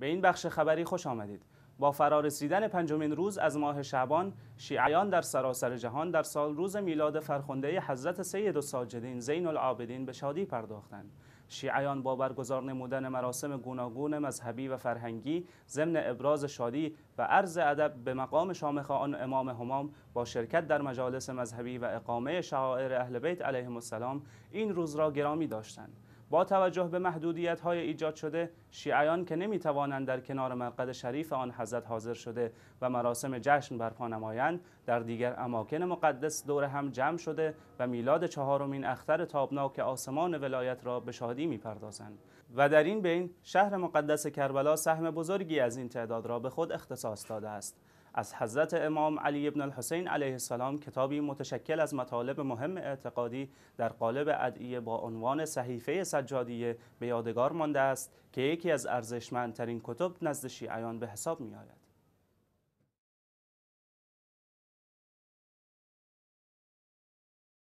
به این بخش خبری خوش آمدید. با فرارسیدن پنجمین روز از ماه شعبان، شیعیان در سراسر جهان در سال روز میلاد فرخنده حضرت سید و ساجدین زین العابدین به شادی پرداختند. شیعیان با برگزار نمودن مراسم گوناگون مذهبی و فرهنگی ضمن ابراز شادی و عرض ادب به مقام شامخ آن امام همام با شرکت در مجالس مذهبی و اقامه شعائر اهل بیت علیهم السلام این روز را گرامی داشتند با توجه به محدودیت های ایجاد شده شیعیان که نمی توانند در کنار مقد شریف آن حضرت حاضر شده و مراسم جشن برپا نمایند در دیگر اماکن مقدس دور هم جمع شده و میلاد چهارمین اختر تابناک آسمان ولایت را به شادی می پردازند و در این بین شهر مقدس کربلا سهم بزرگی از این تعداد را به خود اختصاص داده است از حضرت امام علی ابن الحسین علیه السلام کتابی متشکل از مطالب مهم اعتقادی در قالب ادعیه با عنوان صحیفه سجادیه به یادگار مانده است که یکی از ارزشمندترین کتب نزد شیعیان به حساب می آید.